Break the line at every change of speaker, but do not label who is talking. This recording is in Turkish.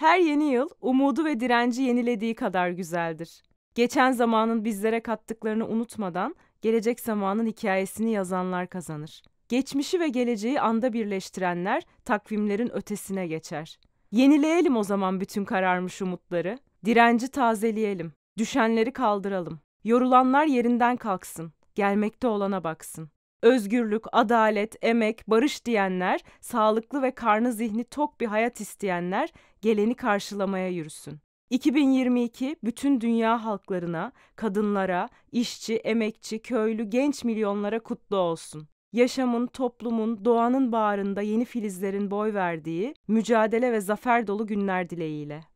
Her yeni yıl umudu ve direnci yenilediği kadar güzeldir. Geçen zamanın bizlere kattıklarını unutmadan gelecek zamanın hikayesini yazanlar kazanır. Geçmişi ve geleceği anda birleştirenler takvimlerin ötesine geçer. Yenileyelim o zaman bütün kararmış umutları. Direnci tazeleyelim. Düşenleri kaldıralım. Yorulanlar yerinden kalksın. Gelmekte olana baksın özgürlük, adalet, emek, barış diyenler, sağlıklı ve karnı zihni tok bir hayat isteyenler geleni karşılamaya yürüsün. 2022 bütün dünya halklarına, kadınlara, işçi, emekçi, köylü, genç milyonlara kutlu olsun. Yaşamın, toplumun, doğanın bağrında yeni filizlerin boy verdiği, mücadele ve zafer dolu günler dileğiyle.